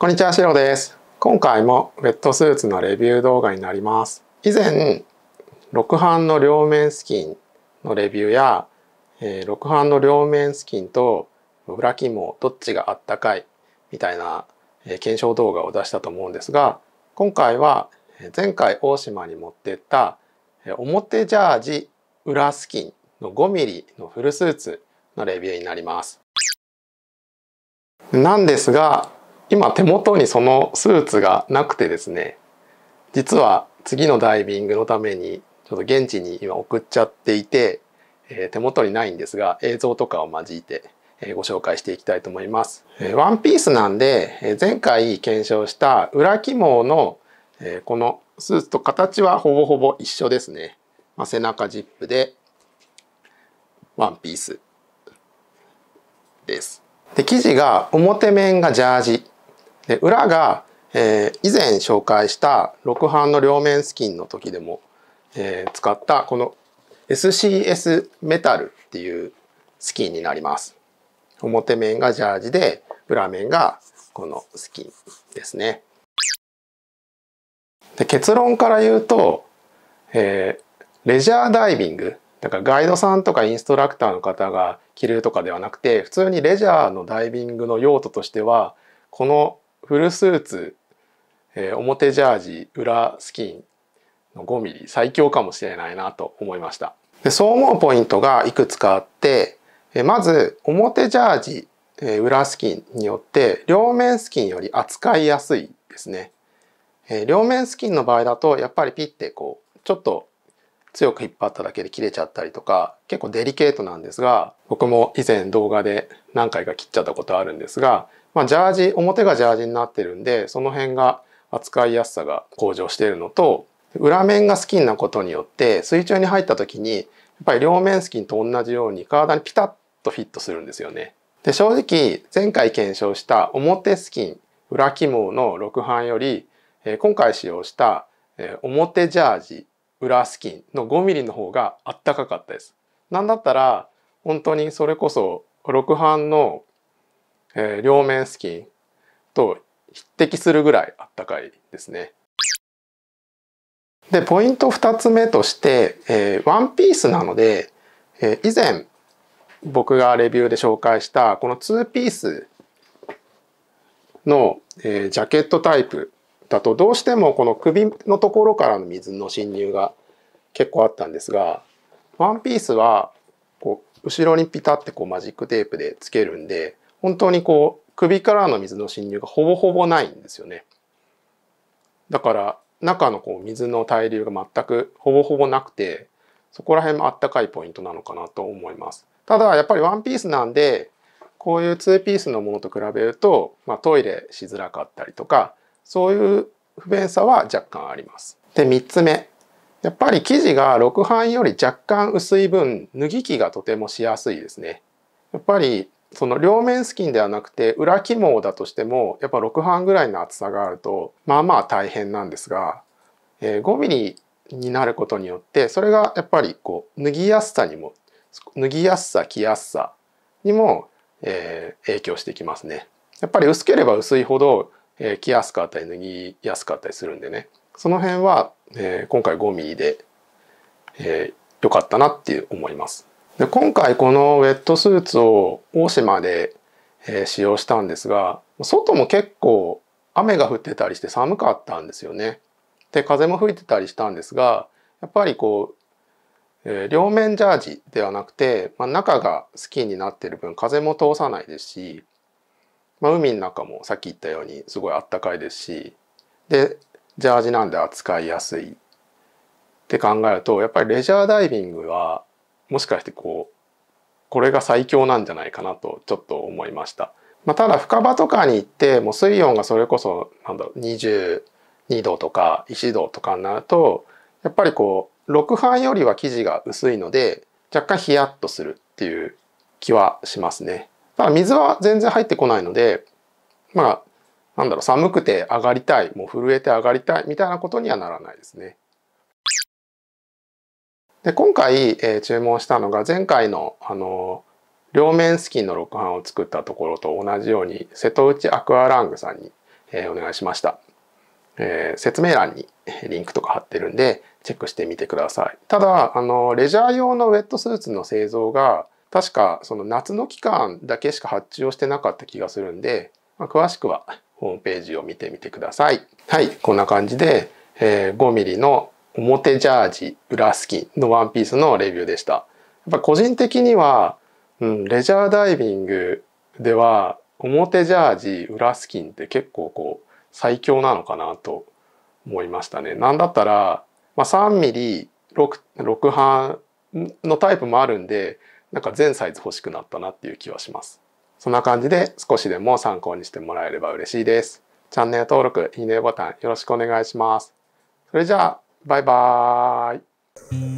こんにちは、シロです。今回もウェットスーツのレビュー動画になります。以前、6班の両面スキンのレビューや、えー、6班の両面スキンと裏肝どっちがあったかいみたいな、えー、検証動画を出したと思うんですが、今回は前回大島に持ってった、えー、表ジャージ裏スキンの 5mm のフルスーツのレビューになります。なんですが、今手元にそのスーツがなくてですね実は次のダイビングのためにちょっと現地に今送っちゃっていて、えー、手元にないんですが映像とかを交えてご紹介していきたいと思います。ワンピースなんで前回検証した裏肝のこのスーツと形はほぼほぼ一緒ですね。まあ、背中ジップでワンピースです。で生地が表面がジャージで裏が、えー、以前紹介した6版の両面スキンの時でも、えー、使ったこの SCS メタルっていうスキンになります。表面がジャージで裏面がこのスキンですね。で結論から言うと、えー、レジャーダイビングだからガイドさんとかインストラクターの方が着るとかではなくて普通にレジャーのダイビングの用途としてはこのフルスーツ、えー、表ジャージ裏スキンの5 m m 最強かもしれないなと思いましたでそう思うポイントがいくつかあって、えー、まず表ジャージ、えー、裏スキンによって両面スキンより扱いやすいですね、えー、両面スキンの場合だとやっぱりピッてこうちょっと強く引っ張っただけで切れちゃったりとか結構デリケートなんですが僕も以前動画で何回か切っちゃったことあるんですがまあ、ジャージ表がジャージになってるんでその辺が扱いやすさが向上しているのと裏面がスキンなことによって水中に入った時にやっぱり両面スキンと同じように体にピタッとフィットするんですよね。で正直前回検証した表スキン裏起毛の6版より今回使用した表ジャージ裏スキンの 5mm の方があったかかったです。なんだったら本当にそれこそ6版のえー、両面スキーと匹敵するぐらいあったかいですね。で、ポイント2つ目として、えー、ワンピースなので、えー、以前僕がレビューで紹介したこの2ピースの、えー、ジャケットタイプだとどうしてもこの首のところからの水の侵入が結構あったんですが、ワンピースはこう後ろにピタってこうマジックテープでつけるんで、本当にこう首からの水の侵入がほぼほぼないんですよね。だから中のこう水の対流が全くほぼほぼなくてそこら辺もあったかいポイントなのかなと思います。ただやっぱりワンピースなんでこういうツーピースのものと比べると、まあ、トイレしづらかったりとかそういう不便さは若干あります。で3つ目やっぱり生地が6版より若干薄い分脱ぎ着がとてもしやすいですね。やっぱりその両面スキンではなくて裏起毛だとしてもやっぱ6半ぐらいの厚さがあるとまあまあ大変なんですが、えー、5 m m になることによってそれがやっぱりこう脱ぎやすさにも脱ぎやすさ着やすさにも、えー、影響してきますね。やっぱり薄ければ薄いほど、えー、着やすかったり脱ぎやすかったりするんでねその辺は、えー、今回5 m m で良、えー、かったなって思います。で今回このウェットスーツを大島で、えー、使用したんですが外も結構雨が降ってたりして寒かったんですよね。で風も吹いてたりしたんですがやっぱりこう、えー、両面ジャージではなくて、まあ、中がスキーになってる分風も通さないですし、まあ、海の中もさっき言ったようにすごいあったかいですしでジャージなんで扱いやすいって考えるとやっぱりレジャーダイビングはもしかしてこうこれが最強なんじゃないかなとちょっと思いました。まあ、ただ深場とかに行ってもう水温がそれこそなんだろう22度とか1度とかになるとやっぱりこう6杯よりは生地が薄いので若干ヒヤッとするっていう気はしますね。ただ水は全然入ってこないのでまあなんだろう寒くて上がりたいもう震えて上がりたいみたいなことにはならないですね。で今回、えー、注文したのが前回のあの両面スキンの録版を作ったところと同じように瀬戸内アクアラングさんに、えー、お願いしました、えー、説明欄にリンクとか貼ってるんでチェックしてみてくださいただあのレジャー用のウェットスーツの製造が確かその夏の期間だけしか発注をしてなかった気がするんで、まあ、詳しくはホームページを見てみてくださいはいこんな感じで、えー、5mm の表ジャージ、裏スキンのワンピースのレビューでした。やっぱ個人的には、うん、レジャーダイビングでは表ジャージ、裏スキンって結構こう最強なのかなと思いましたね。なんだったら、まあ、3ミリ6 6半のタイプもあるんで、なんか全サイズ欲しくなったなっていう気はします。そんな感じで少しでも参考にしてもらえれば嬉しいです。チャンネル登録、いいねボタンよろしくお願いします。それじゃあバイバーイ。